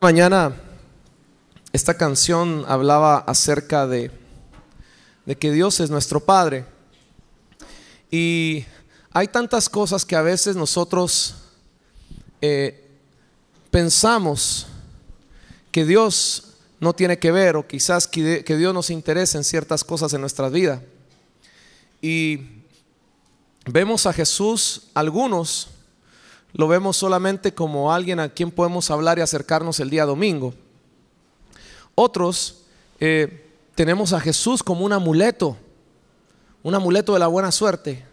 mañana esta canción hablaba acerca de, que Dios es nuestro Padre. Y hay tantas cosas que a veces nosotros eh, pensamos que Dios no tiene que ver o quizás que, que Dios nos interese en ciertas cosas en nuestra vida. Y vemos a Jesús algunos lo vemos solamente como alguien a quien podemos hablar y acercarnos el día domingo. Otros eh, tenemos a Jesús como un amuleto, un amuleto de la buena suerte.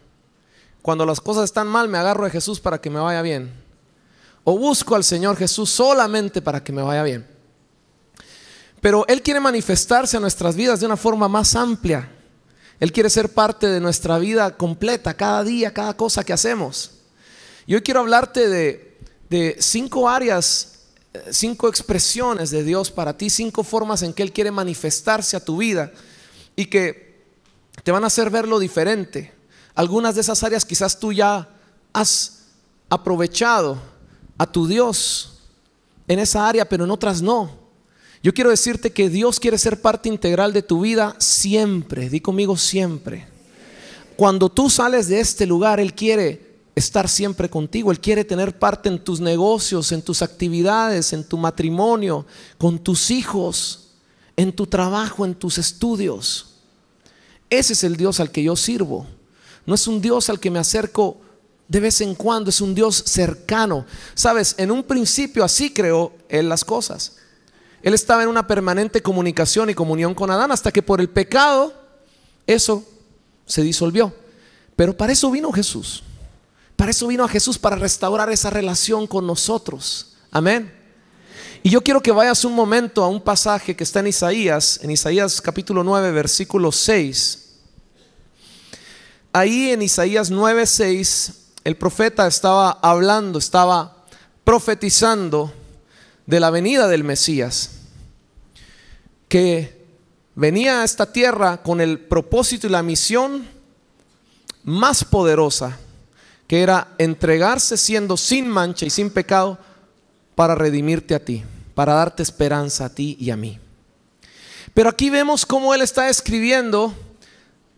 Cuando las cosas están mal, me agarro a Jesús para que me vaya bien. O busco al Señor Jesús solamente para que me vaya bien. Pero Él quiere manifestarse a nuestras vidas de una forma más amplia. Él quiere ser parte de nuestra vida completa, cada día, cada cosa que hacemos. Yo quiero hablarte de, de cinco áreas, eh, cinco expresiones de Dios para ti, cinco formas en que Él quiere manifestarse a tu vida y que te van a hacer verlo diferente. Algunas de esas áreas quizás tú ya has aprovechado a tu Dios en esa área, pero en otras no. Yo quiero decirte que Dios quiere ser parte integral de tu vida siempre, di conmigo siempre. Cuando tú sales de este lugar, Él quiere estar siempre contigo, Él quiere tener parte en tus negocios, en tus actividades, en tu matrimonio, con tus hijos, en tu trabajo, en tus estudios. Ese es el Dios al que yo sirvo. No es un Dios al que me acerco de vez en cuando, es un Dios cercano. Sabes, en un principio así creó Él las cosas. Él estaba en una permanente comunicación y comunión con Adán hasta que por el pecado eso se disolvió. Pero para eso vino Jesús. Para eso vino a Jesús, para restaurar esa relación con nosotros. Amén. Y yo quiero que vayas un momento a un pasaje que está en Isaías, en Isaías capítulo 9, versículo 6. Ahí en Isaías 9, 6, el profeta estaba hablando, estaba profetizando de la venida del Mesías, que venía a esta tierra con el propósito y la misión más poderosa que era entregarse siendo sin mancha y sin pecado para redimirte a ti, para darte esperanza a ti y a mí. Pero aquí vemos cómo Él está escribiendo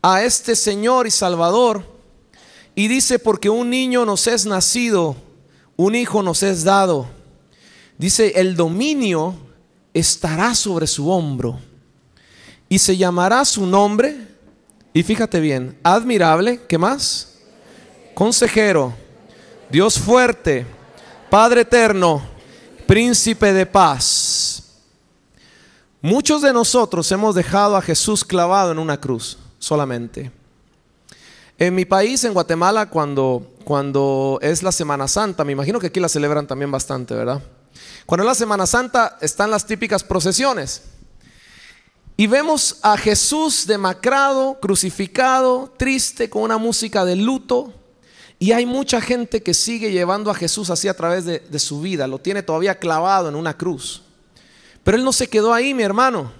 a este Señor y Salvador y dice, porque un niño nos es nacido, un hijo nos es dado. Dice, el dominio estará sobre su hombro y se llamará su nombre, y fíjate bien, admirable, ¿qué más? consejero, Dios fuerte, Padre eterno, príncipe de paz. Muchos de nosotros hemos dejado a Jesús clavado en una cruz solamente. En mi país, en Guatemala, cuando, cuando es la Semana Santa, me imagino que aquí la celebran también bastante, ¿verdad? Cuando es la Semana Santa están las típicas procesiones. Y vemos a Jesús demacrado, crucificado, triste, con una música de luto, y hay mucha gente que sigue llevando a Jesús así a través de, su vida, lo tiene todavía clavado en una cruz. Pero Él no se quedó ahí, mi hermano.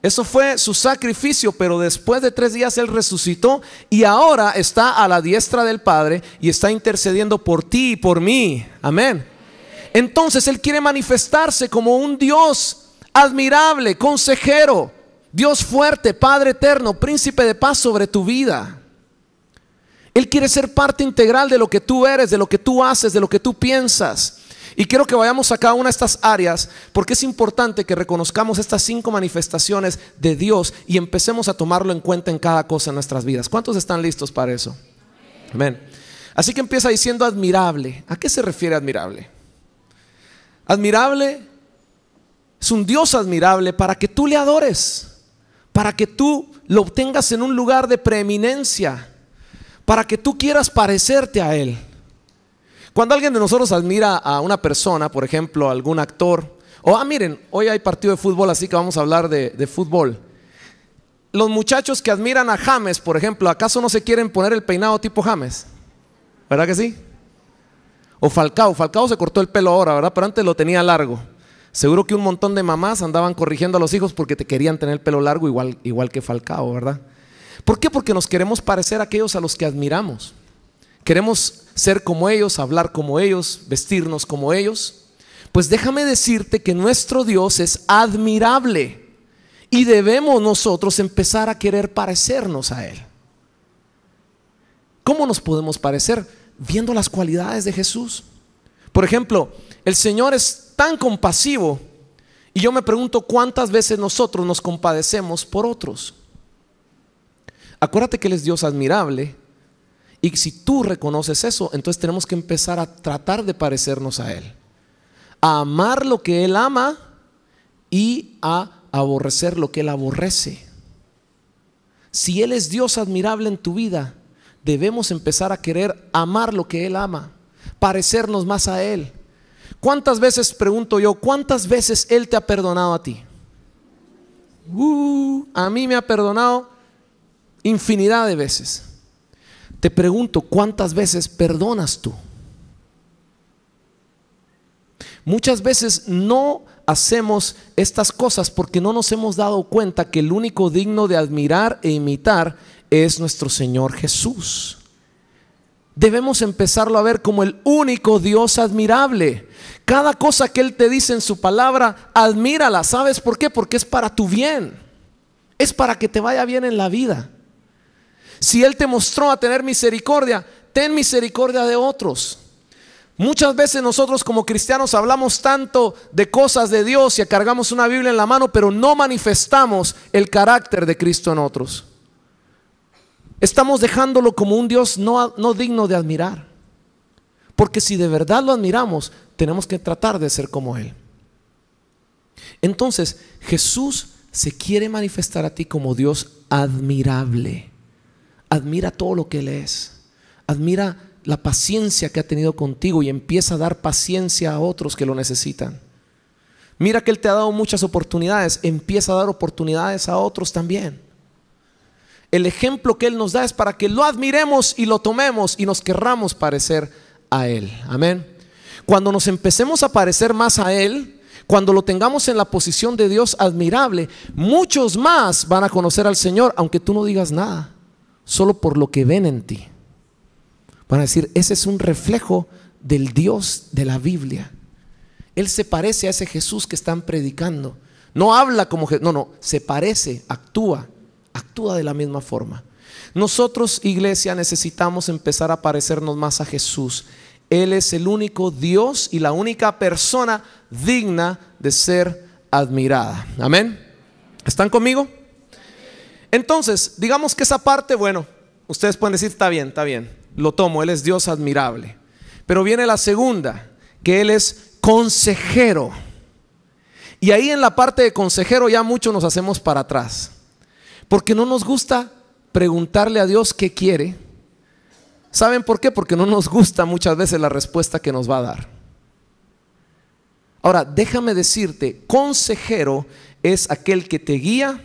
Eso fue su sacrificio, pero después de tres días Él resucitó y ahora está a la diestra del Padre y está intercediendo por ti y por mí. Amén. Entonces Él quiere manifestarse como un Dios admirable, consejero, Dios fuerte, Padre eterno, príncipe de paz sobre tu vida. Él quiere ser parte integral de lo que tú eres, de lo que tú haces, de lo que tú piensas. Y quiero que vayamos a cada una de estas áreas porque es importante que reconozcamos estas cinco manifestaciones de Dios y empecemos a tomarlo en cuenta en cada cosa en nuestras vidas. ¿Cuántos están listos para eso? Amén. Así que empieza diciendo admirable. ¿A qué se refiere admirable? Admirable es un Dios admirable para que tú le adores, para que tú lo obtengas en un lugar de preeminencia para que tú quieras parecerte a Él. Cuando alguien de nosotros admira a una persona, por ejemplo, algún actor, o, ah, miren, hoy hay partido de fútbol, así que vamos a hablar de, fútbol. Los muchachos que admiran a James, por ejemplo, ¿acaso no se quieren poner el peinado tipo James? ¿Verdad que sí? O Falcao, Falcao se cortó el pelo ahora, ¿verdad? Pero antes lo tenía largo. Seguro que un montón de mamás andaban corrigiendo a los hijos porque te querían tener el pelo largo igual, igual que Falcao, ¿verdad? ¿Por qué? Porque nos queremos parecer a aquellos a los que admiramos. Queremos ser como ellos, hablar como ellos, vestirnos como ellos. Pues déjame decirte que nuestro Dios es admirable y debemos nosotros empezar a querer parecernos a Él. ¿Cómo nos podemos parecer? Viendo las cualidades de Jesús. Por ejemplo, el Señor es tan compasivo y yo me pregunto cuántas veces nosotros nos compadecemos por otros. Acuérdate que Él es Dios admirable. Y si tú reconoces eso, entonces tenemos que empezar a tratar de parecernos a Él. A amar lo que Él ama y a aborrecer lo que Él aborrece. Si Él es Dios admirable en tu vida, debemos empezar a querer amar lo que Él ama, parecernos más a Él. ¿Cuántas veces, pregunto yo, cuántas veces Él te ha perdonado a ti? Uh, a mí me ha perdonado infinidad de veces. Te pregunto, ¿cuántas veces perdonas tú? Muchas veces no hacemos estas cosas porque no nos hemos dado cuenta que el único digno de admirar e imitar es nuestro Señor Jesús. Debemos empezarlo a ver como el único Dios admirable. Cada cosa que Él te dice en su palabra, admírala. ¿Sabes por qué? Porque es para tu bien. Es para que te vaya bien en la vida. Si Él te mostró a tener misericordia, ten misericordia de otros. Muchas veces nosotros como cristianos hablamos tanto de cosas de Dios y cargamos una Biblia en la mano, pero no manifestamos el carácter de Cristo en otros. Estamos dejándolo como un Dios no, no digno de admirar. Porque si de verdad lo admiramos, tenemos que tratar de ser como Él. Entonces, Jesús se quiere manifestar a ti como Dios admirable admira todo lo que Él es, admira la paciencia que ha tenido contigo y empieza a dar paciencia a otros que lo necesitan. Mira que Él te ha dado muchas oportunidades, empieza a dar oportunidades a otros también. El ejemplo que Él nos da es para que lo admiremos y lo tomemos y nos querramos parecer a Él. Amén. Cuando nos empecemos a parecer más a Él, cuando lo tengamos en la posición de Dios admirable, muchos más van a conocer al Señor, aunque tú no digas nada solo por lo que ven en ti. Van a decir, ese es un reflejo del Dios de la Biblia. Él se parece a ese Jesús que están predicando. No habla como Jesús, no, no, se parece, actúa, actúa de la misma forma. Nosotros, iglesia, necesitamos empezar a parecernos más a Jesús. Él es el único Dios y la única persona digna de ser admirada. Amén. ¿Están conmigo? Entonces, digamos que esa parte, bueno, ustedes pueden decir, está bien, está bien, lo tomo, Él es Dios admirable. Pero viene la segunda, que Él es consejero. Y ahí en la parte de consejero ya mucho nos hacemos para atrás. Porque no nos gusta preguntarle a Dios qué quiere. ¿Saben por qué? Porque no nos gusta muchas veces la respuesta que nos va a dar. Ahora, déjame decirte, consejero es aquel que te guía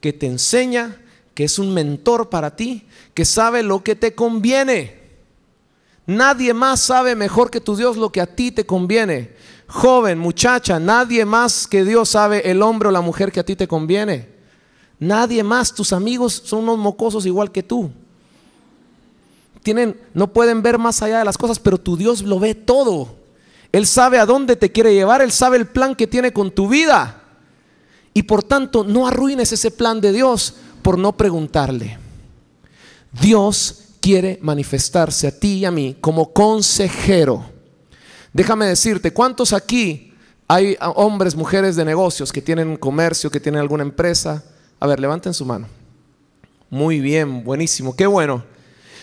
que te enseña, que es un mentor para ti, que sabe lo que te conviene. Nadie más sabe mejor que tu Dios lo que a ti te conviene. Joven, muchacha, nadie más que Dios sabe el hombre o la mujer que a ti te conviene. Nadie más, tus amigos son unos mocosos igual que tú. Tienen, no pueden ver más allá de las cosas, pero tu Dios lo ve todo. Él sabe a dónde te quiere llevar, él sabe el plan que tiene con tu vida. Y por tanto, no arruines ese plan de Dios por no preguntarle. Dios quiere manifestarse a ti y a mí como consejero. Déjame decirte, ¿cuántos aquí hay hombres, mujeres de negocios que tienen comercio, que tienen alguna empresa? A ver, levanten su mano. Muy bien, buenísimo, qué bueno.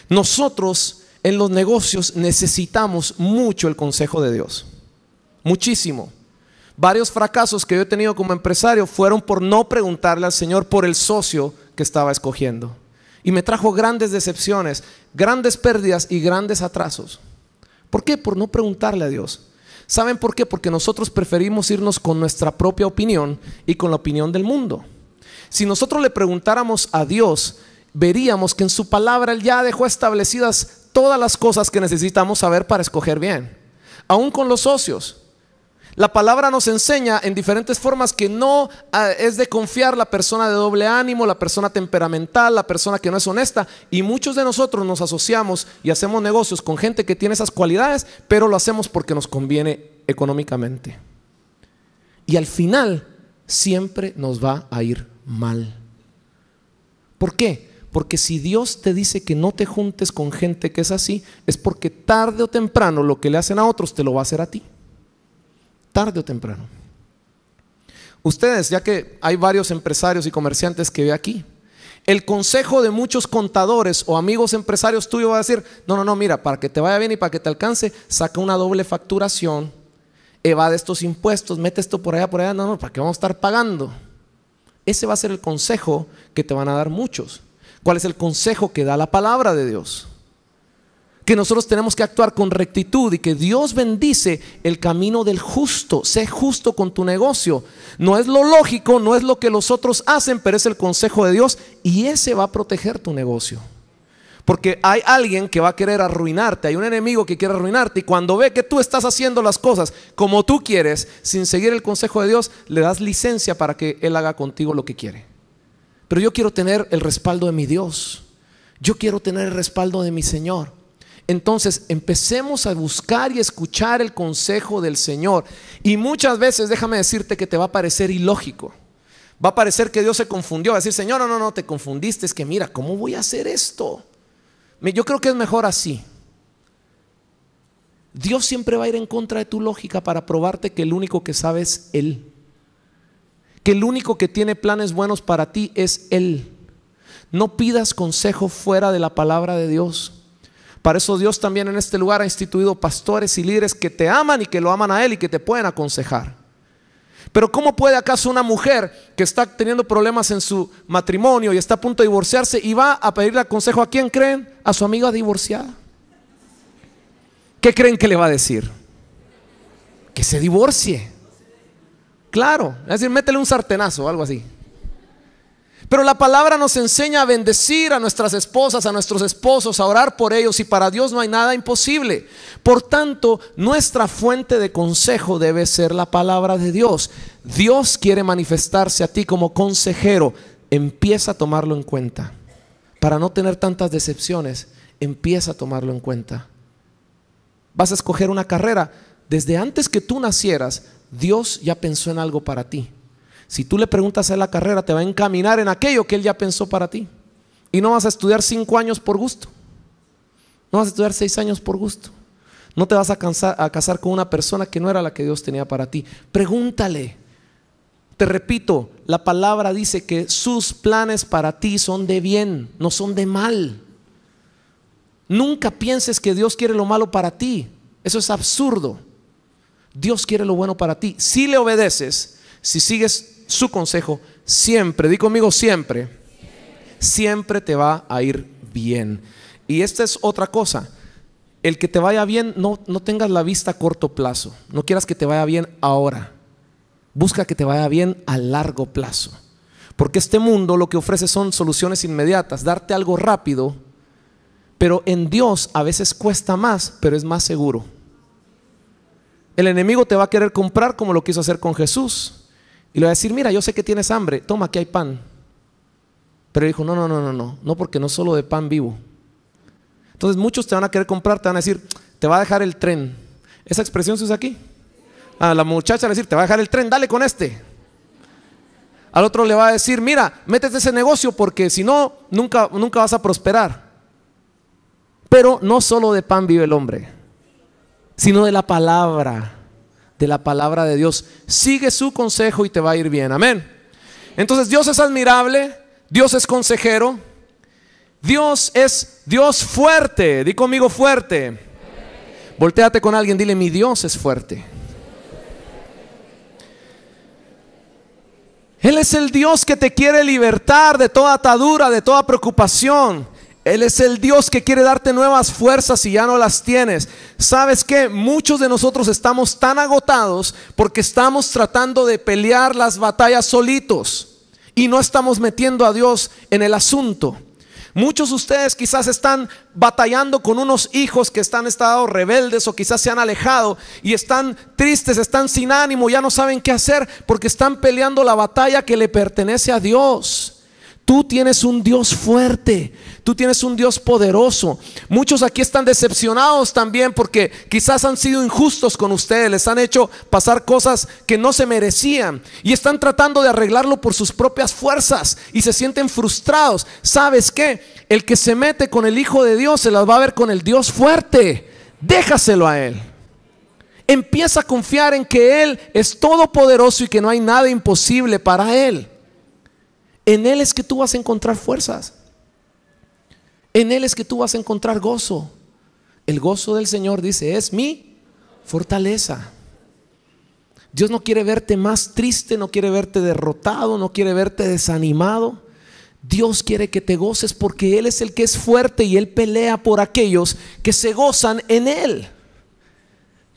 Nosotros en los negocios necesitamos mucho el consejo de Dios. Muchísimo. Varios fracasos que yo he tenido como empresario fueron por no preguntarle al Señor por el socio que estaba escogiendo. Y me trajo grandes decepciones, grandes pérdidas y grandes atrasos. ¿Por qué? Por no preguntarle a Dios. ¿Saben por qué? Porque nosotros preferimos irnos con nuestra propia opinión y con la opinión del mundo. Si nosotros le preguntáramos a Dios, veríamos que en su palabra Él ya dejó establecidas todas las cosas que necesitamos saber para escoger bien. Aún con los socios. La palabra nos enseña en diferentes formas que no ah, es de confiar la persona de doble ánimo, la persona temperamental, la persona que no es honesta. Y muchos de nosotros nos asociamos y hacemos negocios con gente que tiene esas cualidades, pero lo hacemos porque nos conviene económicamente. Y al final siempre nos va a ir mal. ¿Por qué? Porque si Dios te dice que no te juntes con gente que es así, es porque tarde o temprano lo que le hacen a otros te lo va a hacer a ti tarde o temprano. Ustedes, ya que hay varios empresarios y comerciantes que ve aquí, el consejo de muchos contadores o amigos empresarios tuyos va a decir, no, no, no, mira, para que te vaya bien y para que te alcance, saca una doble facturación, evade estos impuestos, mete esto por allá, por allá, no, no, ¿para que vamos a estar pagando? Ese va a ser el consejo que te van a dar muchos. ¿Cuál es el consejo que da la palabra de Dios? que nosotros tenemos que actuar con rectitud y que Dios bendice el camino del justo. Sé justo con tu negocio. No es lo lógico, no es lo que los otros hacen, pero es el consejo de Dios y ese va a proteger tu negocio. Porque hay alguien que va a querer arruinarte, hay un enemigo que quiere arruinarte y cuando ve que tú estás haciendo las cosas como tú quieres, sin seguir el consejo de Dios, le das licencia para que Él haga contigo lo que quiere. Pero yo quiero tener el respaldo de mi Dios. Yo quiero tener el respaldo de mi Señor. Entonces empecemos a buscar y escuchar el consejo del Señor. Y muchas veces déjame decirte que te va a parecer ilógico. Va a parecer que Dios se confundió. Va a decir, Señor, no, no, no, te confundiste. Es que mira, ¿cómo voy a hacer esto? Yo creo que es mejor así. Dios siempre va a ir en contra de tu lógica para probarte que el único que sabe es Él. Que el único que tiene planes buenos para ti es Él. No pidas consejo fuera de la palabra de Dios. Para eso Dios también en este lugar ha instituido pastores y líderes que te aman y que lo aman a Él y que te pueden aconsejar. Pero ¿cómo puede acaso una mujer que está teniendo problemas en su matrimonio y está a punto de divorciarse y va a pedirle consejo a quién creen? A su amiga divorciada. ¿Qué creen que le va a decir? Que se divorcie. Claro, es decir, métele un sartenazo o algo así. Pero la palabra nos enseña a bendecir a nuestras esposas, a nuestros esposos, a orar por ellos y para Dios no hay nada imposible. Por tanto, nuestra fuente de consejo debe ser la palabra de Dios. Dios quiere manifestarse a ti como consejero. Empieza a tomarlo en cuenta. Para no tener tantas decepciones, empieza a tomarlo en cuenta. Vas a escoger una carrera. Desde antes que tú nacieras, Dios ya pensó en algo para ti. Si tú le preguntas a la carrera, te va a encaminar en aquello que él ya pensó para ti. Y no vas a estudiar cinco años por gusto. No vas a estudiar seis años por gusto. No te vas a, a casar con una persona que no era la que Dios tenía para ti. Pregúntale. Te repito, la palabra dice que sus planes para ti son de bien, no son de mal. Nunca pienses que Dios quiere lo malo para ti. Eso es absurdo. Dios quiere lo bueno para ti. Si le obedeces, si sigues su consejo, siempre, di conmigo siempre, siempre te va a ir bien. Y esta es otra cosa. El que te vaya bien, no, no tengas la vista a corto plazo. No quieras que te vaya bien ahora. Busca que te vaya bien a largo plazo. Porque este mundo lo que ofrece son soluciones inmediatas, darte algo rápido, pero en Dios a veces cuesta más, pero es más seguro. El enemigo te va a querer comprar como lo quiso hacer con Jesús. Y le va a decir, mira, yo sé que tienes hambre, toma, aquí hay pan. Pero dijo, no, no, no, no, no, no, porque no solo de pan vivo. Entonces muchos te van a querer comprar, te van a decir, te va a dejar el tren. ¿Esa expresión se usa aquí? A ah, la muchacha le va a decir, te va a dejar el tren, dale con este. Al otro le va a decir, mira, métete ese negocio porque si no, nunca, nunca vas a prosperar. Pero no solo de pan vive el hombre, sino de la palabra de la palabra de Dios. Sigue su consejo y te va a ir bien. Amén. Entonces Dios es admirable, Dios es consejero, Dios es Dios fuerte. Di conmigo fuerte. volteate con alguien, dile, mi Dios es fuerte. Él es el Dios que te quiere libertar de toda atadura, de toda preocupación. Él es el Dios que quiere darte nuevas fuerzas y ya no las tienes. ¿Sabes qué? Muchos de nosotros estamos tan agotados porque estamos tratando de pelear las batallas solitos y no estamos metiendo a Dios en el asunto. Muchos de ustedes quizás están batallando con unos hijos que están estado rebeldes o quizás se han alejado y están tristes, están sin ánimo, ya no saben qué hacer porque están peleando la batalla que le pertenece a Dios. Tú tienes un Dios fuerte, tú tienes un Dios poderoso. Muchos aquí están decepcionados también porque quizás han sido injustos con ustedes, les han hecho pasar cosas que no se merecían y están tratando de arreglarlo por sus propias fuerzas y se sienten frustrados. ¿Sabes qué? El que se mete con el Hijo de Dios se las va a ver con el Dios fuerte. Déjaselo a Él. Empieza a confiar en que Él es todopoderoso y que no hay nada imposible para Él. En Él es que tú vas a encontrar fuerzas. En Él es que tú vas a encontrar gozo. El gozo del Señor, dice, es mi fortaleza. Dios no quiere verte más triste, no quiere verte derrotado, no quiere verte desanimado. Dios quiere que te goces porque Él es el que es fuerte y Él pelea por aquellos que se gozan en Él.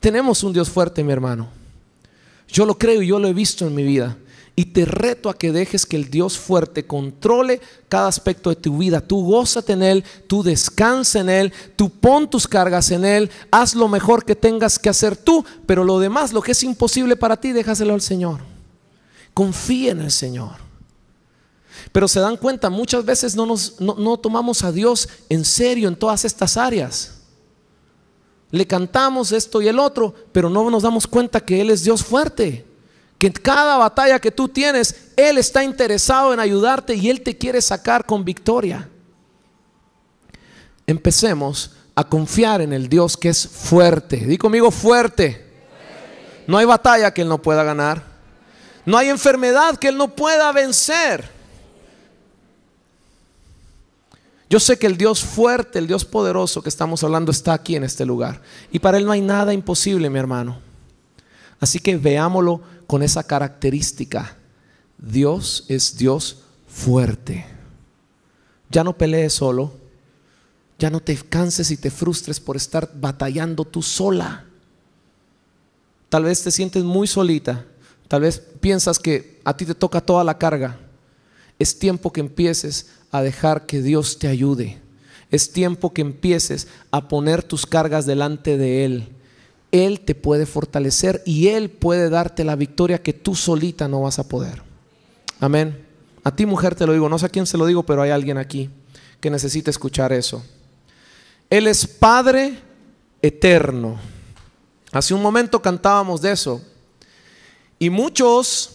Tenemos un Dios fuerte, mi hermano. Yo lo creo y yo lo he visto en mi vida. Y te reto a que dejes que el Dios fuerte controle cada aspecto de tu vida. Tú gozate en Él, tú descansa en Él, tú pon tus cargas en Él, haz lo mejor que tengas que hacer tú, pero lo demás, lo que es imposible para ti, déjaselo al Señor. Confía en el Señor. Pero se dan cuenta, muchas veces no, nos, no, no tomamos a Dios en serio en todas estas áreas. Le cantamos esto y el otro, pero no nos damos cuenta que Él es Dios fuerte. Que en cada batalla que tú tienes, Él está interesado en ayudarte y Él te quiere sacar con victoria. Empecemos a confiar en el Dios que es fuerte. Di conmigo fuerte. No hay batalla que Él no pueda ganar. No hay enfermedad que Él no pueda vencer. Yo sé que el Dios fuerte, el Dios poderoso que estamos hablando está aquí en este lugar. Y para Él no hay nada imposible, mi hermano. Así que veámoslo con esa característica. Dios es Dios fuerte. Ya no pelees solo. Ya no te canses y te frustres por estar batallando tú sola. Tal vez te sientes muy solita. Tal vez piensas que a ti te toca toda la carga. Es tiempo que empieces a dejar que Dios te ayude. Es tiempo que empieces a poner tus cargas delante de Él él te puede fortalecer y Él puede darte la victoria que tú solita no vas a poder. Amén. A ti mujer te lo digo, no sé a quién se lo digo, pero hay alguien aquí que necesita escuchar eso. Él es Padre eterno. Hace un momento cantábamos de eso. Y muchos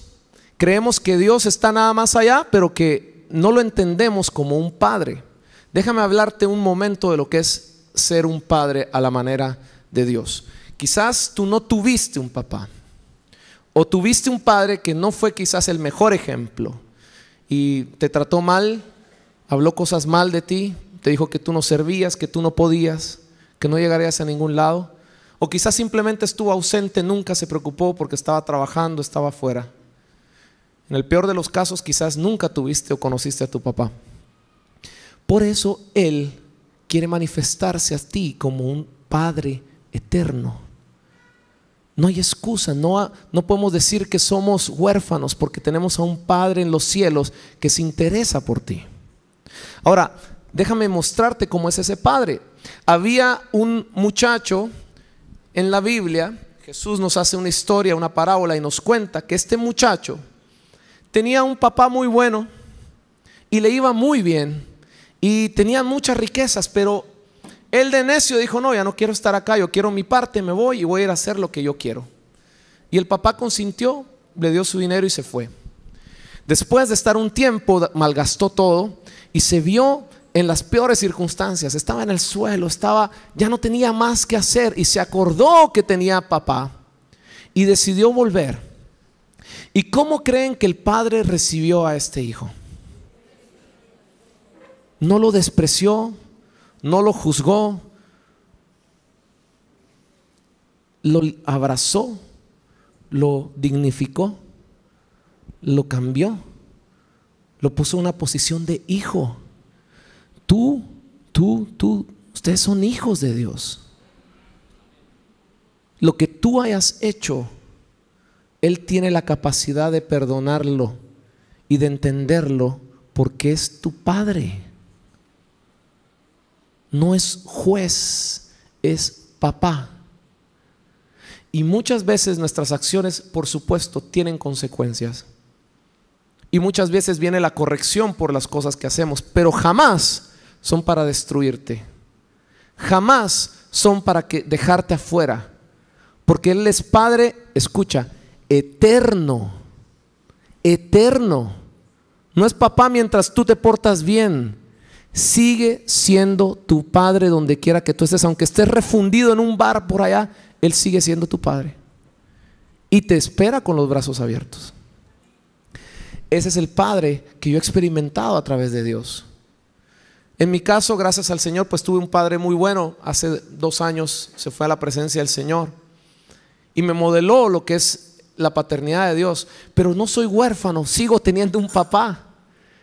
creemos que Dios está nada más allá, pero que no lo entendemos como un padre. Déjame hablarte un momento de lo que es ser un padre a la manera de Dios. Quizás tú no tuviste un papá o tuviste un padre que no fue quizás el mejor ejemplo y te trató mal, habló cosas mal de ti, te dijo que tú no servías, que tú no podías, que no llegarías a ningún lado. O quizás simplemente estuvo ausente, nunca se preocupó porque estaba trabajando, estaba afuera. En el peor de los casos, quizás nunca tuviste o conociste a tu papá. Por eso Él quiere manifestarse a ti como un Padre eterno. No hay excusa, no, no podemos decir que somos huérfanos porque tenemos a un Padre en los cielos que se interesa por ti. Ahora, déjame mostrarte cómo es ese Padre. Había un muchacho en la Biblia, Jesús nos hace una historia, una parábola y nos cuenta que este muchacho tenía un papá muy bueno y le iba muy bien y tenía muchas riquezas, pero él de necio dijo, no, ya no quiero estar acá, yo quiero mi parte, me voy y voy a ir a hacer lo que yo quiero. Y el papá consintió, le dio su dinero y se fue. Después de estar un tiempo, malgastó todo y se vio en las peores circunstancias. Estaba en el suelo, estaba, ya no tenía más que hacer y se acordó que tenía papá y decidió volver. ¿Y cómo creen que el padre recibió a este hijo? No lo despreció, no lo juzgó, lo abrazó, lo dignificó, lo cambió, lo puso en una posición de hijo. Tú, tú, tú, ustedes son hijos de Dios. Lo que tú hayas hecho, Él tiene la capacidad de perdonarlo y de entenderlo porque es tu Padre no es juez, es papá. Y muchas veces nuestras acciones, por supuesto, tienen consecuencias. Y muchas veces viene la corrección por las cosas que hacemos, pero jamás son para destruirte. Jamás son para que dejarte afuera, porque él es padre, escucha, eterno. Eterno. No es papá mientras tú te portas bien sigue siendo tu padre donde quiera que tú estés, aunque estés refundido en un bar por allá, Él sigue siendo tu padre. Y te espera con los brazos abiertos. Ese es el padre que yo he experimentado a través de Dios. En mi caso, gracias al Señor, pues tuve un padre muy bueno. Hace dos años se fue a la presencia del Señor y me modeló lo que es la paternidad de Dios. Pero no soy huérfano, sigo teniendo un papá.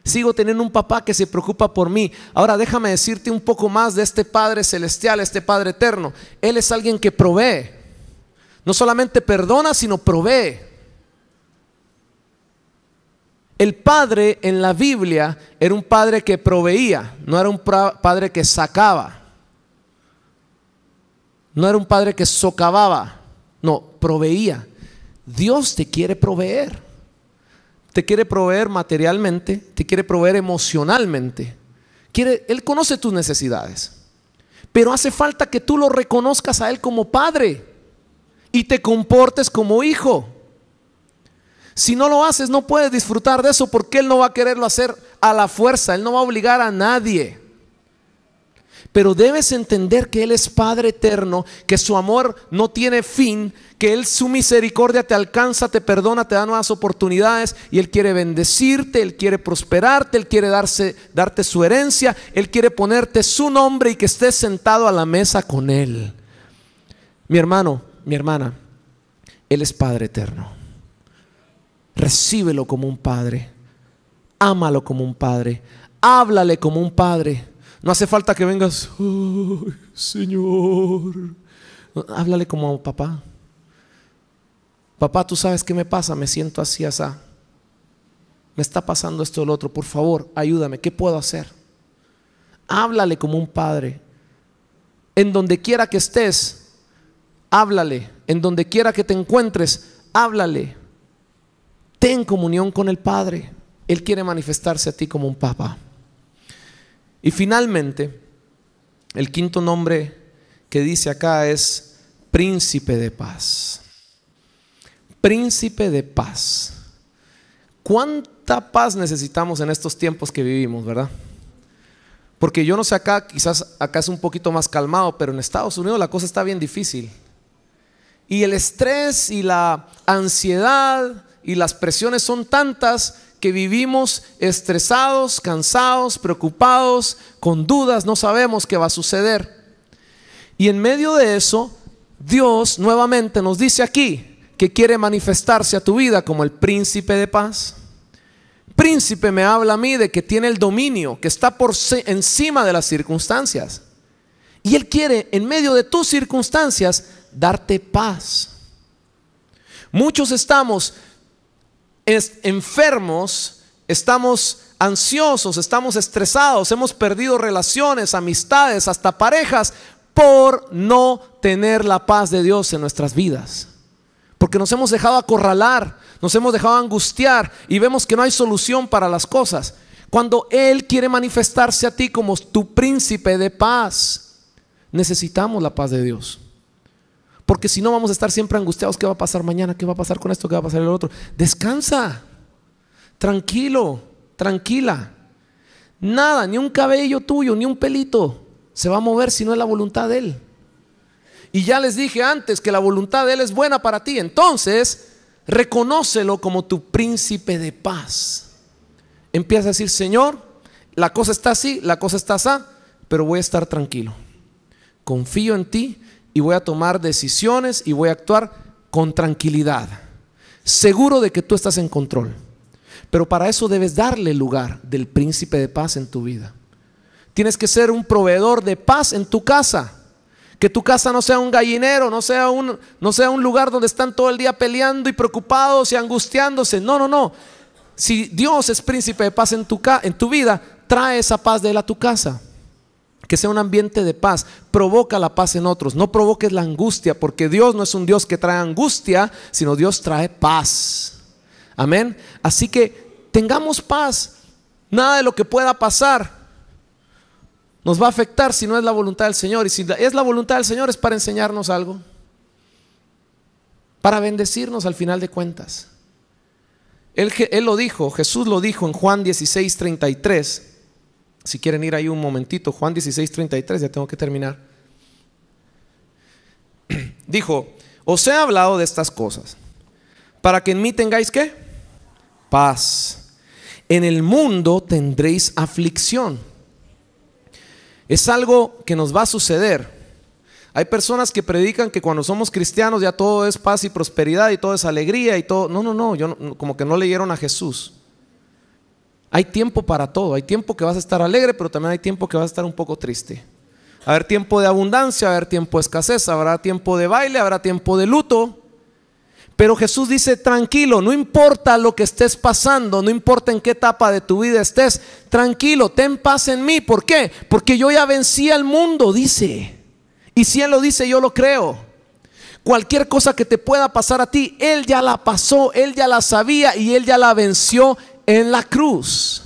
Sigo teniendo un papá que se preocupa por mí. Ahora déjame decirte un poco más de este Padre Celestial, este Padre Eterno. Él es alguien que provee. No solamente perdona, sino provee. El padre en la Biblia era un padre que proveía, no era un padre que sacaba, no era un padre que socavaba, no, proveía. Dios te quiere proveer te quiere proveer materialmente, te quiere proveer emocionalmente. él conoce tus necesidades. Pero hace falta que tú lo reconozcas a Él como padre y te comportes como hijo. Si no lo haces, no puedes disfrutar de eso porque Él no va a quererlo hacer a la fuerza. Él no va a obligar a nadie. Pero debes entender que Él es Padre eterno, que su amor no tiene fin, que Él su misericordia te alcanza, te perdona, te da nuevas oportunidades y Él quiere bendecirte, Él quiere prosperarte, Él quiere darte su herencia, Él quiere ponerte su nombre y que estés sentado a la mesa con Él. Mi hermano, mi hermana, Él es Padre eterno. Recíbelo como un Padre, ámalo como un Padre, háblale como un Padre no hace falta que vengas, Señor. Háblale como papá. Papá, tú sabes qué me pasa, me siento así, así. Me está pasando esto o otro, por favor, ayúdame, ¿qué puedo hacer? Háblale como un padre. En donde quiera que estés, háblale. En donde quiera que te encuentres, háblale. Ten comunión con el Padre. Él quiere manifestarse a ti como un papá. Y finalmente, el quinto nombre que dice acá es príncipe de paz. Príncipe de paz. ¿Cuánta paz necesitamos en estos tiempos que vivimos, verdad? Porque yo no sé acá, quizás acá es un poquito más calmado, pero en Estados Unidos la cosa está bien difícil. Y el estrés y la ansiedad y las presiones son tantas que vivimos estresados, cansados, preocupados, con dudas, no sabemos qué va a suceder. Y en medio de eso, Dios nuevamente nos dice aquí que quiere manifestarse a tu vida como el príncipe de paz. Príncipe me habla a mí de que tiene el dominio, que está por encima de las circunstancias. Y Él quiere, en medio de tus circunstancias, darte paz. Muchos estamos enfermos, estamos ansiosos, estamos estresados, hemos perdido relaciones, amistades, hasta parejas, por no tener la paz de Dios en nuestras vidas. Porque nos hemos dejado acorralar, nos hemos dejado angustiar y vemos que no hay solución para las cosas. Cuando Él quiere manifestarse a ti como tu príncipe de paz, necesitamos la paz de Dios. Porque si no vamos a estar siempre angustiados, ¿qué va a pasar mañana? ¿Qué va a pasar con esto? ¿Qué va a pasar el otro? Descansa, tranquilo, tranquila. Nada, ni un cabello tuyo, ni un pelito se va a mover si no es la voluntad de Él. Y ya les dije antes que la voluntad de Él es buena para ti. Entonces, reconócelo como tu príncipe de paz. Empieza a decir, Señor, la cosa está así, la cosa está así, pero voy a estar tranquilo. Confío en ti y voy a tomar decisiones y voy a actuar con tranquilidad, seguro de que tú estás en control. Pero para eso debes darle lugar del príncipe de paz en tu vida. Tienes que ser un proveedor de paz en tu casa. Que tu casa no sea un gallinero, no sea un, no sea un lugar donde están todo el día peleando y preocupados y angustiándose. No, no, no. Si Dios es príncipe de paz en tu, en tu vida, trae esa paz de él a tu casa que sea un ambiente de paz. Provoca la paz en otros, no provoques la angustia, porque Dios no es un Dios que trae angustia, sino Dios trae paz. Amén. Así que tengamos paz. Nada de lo que pueda pasar nos va a afectar si no es la voluntad del Señor. Y si es la voluntad del Señor es para enseñarnos algo, para bendecirnos al final de cuentas. Él, lo dijo, Jesús lo dijo en Juan 16, 33 si quieren ir ahí un momentito, Juan 16, 33, ya tengo que terminar. Dijo, os he hablado de estas cosas, para que en mí tengáis qué? Paz. En el mundo tendréis aflicción. Es algo que nos va a suceder. Hay personas que predican que cuando somos cristianos ya todo es paz y prosperidad y todo es alegría y todo. No, no, no, yo como que no leyeron a Jesús. Hay tiempo para todo. Hay tiempo que vas a estar alegre, pero también hay tiempo que vas a estar un poco triste. Habrá tiempo de abundancia, haber tiempo de escasez, habrá tiempo de baile, habrá tiempo de luto. Pero Jesús dice, tranquilo, no importa lo que estés pasando, no importa en qué etapa de tu vida estés, tranquilo, ten paz en mí. ¿Por qué? Porque yo ya vencí al mundo, dice. Y si Él lo dice, yo lo creo. Cualquier cosa que te pueda pasar a ti, Él ya la pasó, Él ya la sabía y Él ya la venció en la cruz.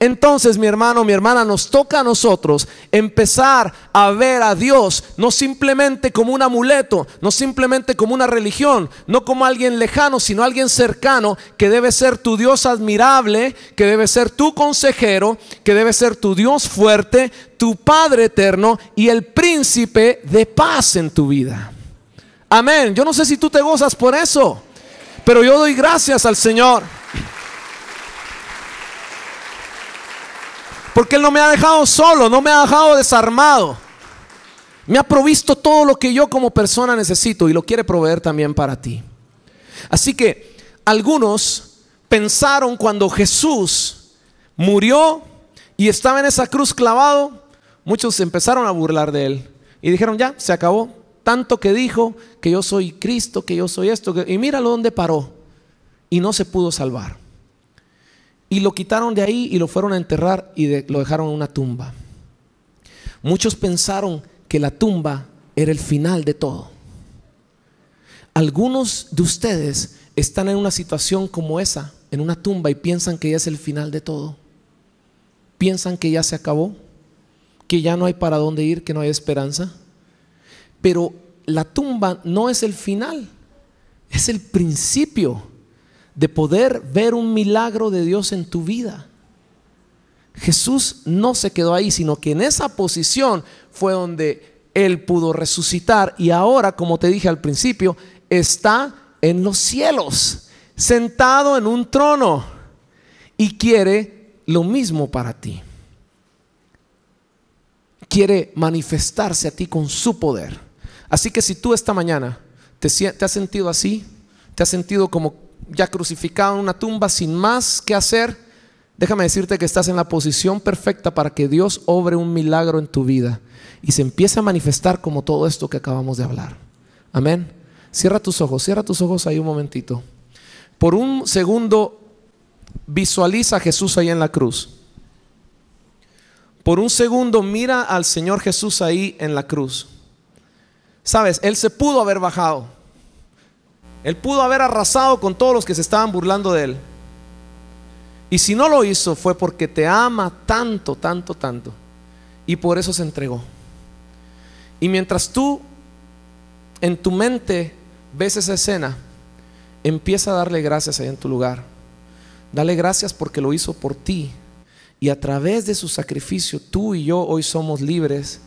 Entonces, mi hermano, mi hermana, nos toca a nosotros empezar a ver a Dios no simplemente como un amuleto, no simplemente como una religión, no como alguien lejano, sino alguien cercano que debe ser tu Dios admirable, que debe ser tu consejero, que debe ser tu Dios fuerte, tu Padre eterno y el príncipe de paz en tu vida. Amén. Yo no sé si tú te gozas por eso, pero yo doy gracias al Señor. Porque Él no me ha dejado solo, no me ha dejado desarmado. Me ha provisto todo lo que yo como persona necesito y lo quiere proveer también para ti. Así que algunos pensaron cuando Jesús murió y estaba en esa cruz clavado, muchos empezaron a burlar de él y dijeron, ya, se acabó. Tanto que dijo que yo soy Cristo, que yo soy esto, y míralo donde paró. Y no se pudo salvar. Y lo quitaron de ahí y lo fueron a enterrar y lo dejaron en una tumba. Muchos pensaron que la tumba era el final de todo. Algunos de ustedes están en una situación como esa, en una tumba, y piensan que ya es el final de todo. Piensan que ya se acabó, que ya no hay para dónde ir, que no hay esperanza. Pero la tumba no es el final, es el principio de poder ver un milagro de Dios en tu vida. Jesús no se quedó ahí, sino que en esa posición fue donde Él pudo resucitar y ahora, como te dije al principio, está en los cielos, sentado en un trono y quiere lo mismo para ti. Quiere manifestarse a ti con su poder. Así que si tú esta mañana te, has sentido así, te has sentido como ya crucificado en una tumba sin más que hacer, déjame decirte que estás en la posición perfecta para que Dios obre un milagro en tu vida y se empiece a manifestar como todo esto que acabamos de hablar. Amén. Cierra tus ojos, cierra tus ojos ahí un momentito. Por un segundo, visualiza a Jesús ahí en la cruz. Por un segundo, mira al Señor Jesús ahí en la cruz. Sabes, Él se pudo haber bajado. Él pudo haber arrasado con todos los que se estaban burlando de él. Y si no lo hizo fue porque te ama tanto, tanto, tanto. Y por eso se entregó. Y mientras tú en tu mente ves esa escena, empieza a darle gracias ahí en tu lugar. Dale gracias porque lo hizo por ti. Y a través de su sacrificio, tú y yo hoy somos libres.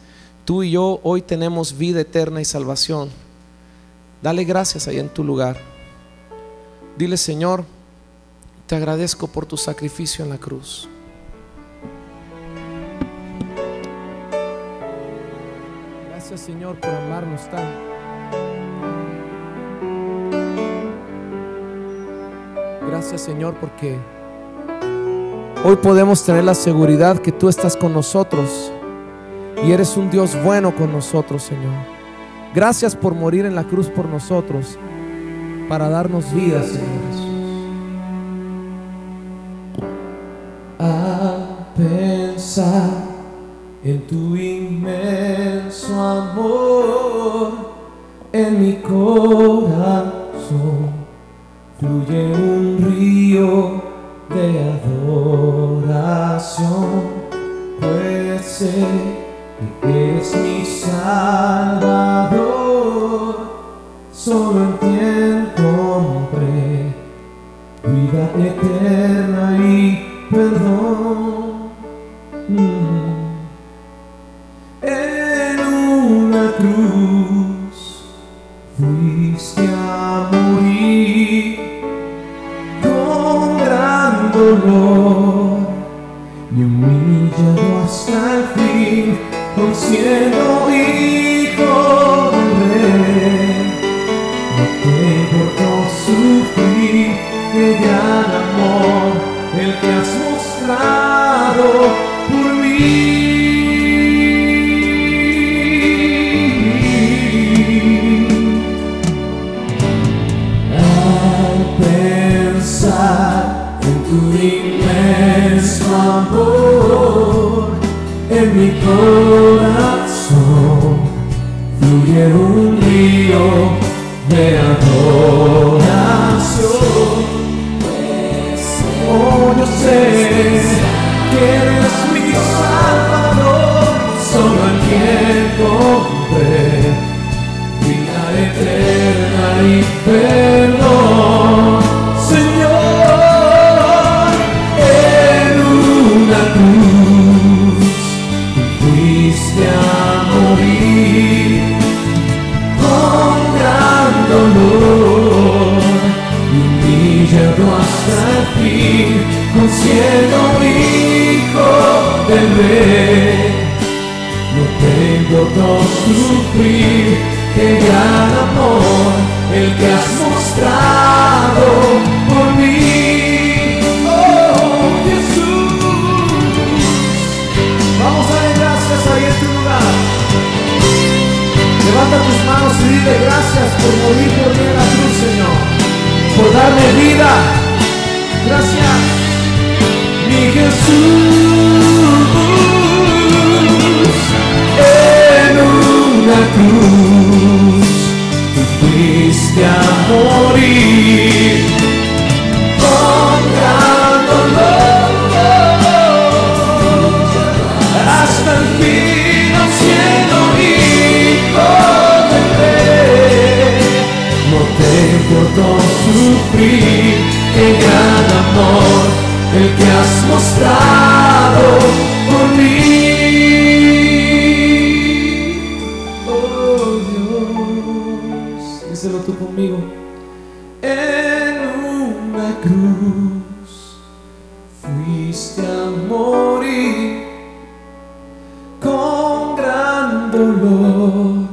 Tú y yo hoy tenemos vida eterna y salvación. Dale gracias ahí en tu lugar. Dile, Señor, te agradezco por tu sacrificio en la cruz. Gracias, Señor, por amarnos tanto. Gracias Señor porque hoy podemos tener la seguridad que tú estás con nosotros y eres un Dios bueno con nosotros Señor. Gracias por morir en la cruz por nosotros, para darnos vida, Señor Jesús. A pensar en tu inmenso amor, en mi corazón fluye sufrir, Que gran amor el que has mostrado por mí. Oh Jesús, vamos a dar gracias a en lugar. Levanta tus manos y dile gracias por morir por mí en la cruz, Señor, por darme vida. Gracias, mi Jesús. cruz tú fuiste a morir con gran dolor hasta el fin siendo mi hijo de fe no te importó sufrir el gran amor el que has mostrado por mí tú conmigo. En una cruz fuiste a morir con gran dolor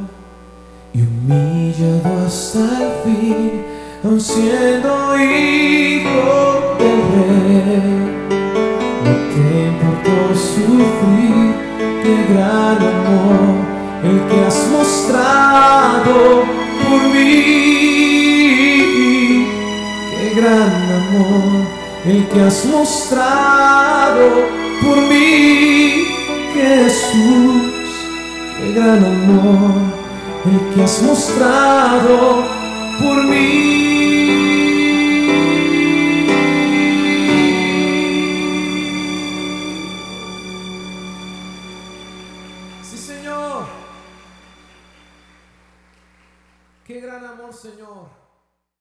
y humillado hasta el fin, aun siendo hijo del rey. No te importó sufrir, qué gran amor el que has mostrado. el que has mostrado por mí, Jesús, el gran amor, el que has mostrado por mí.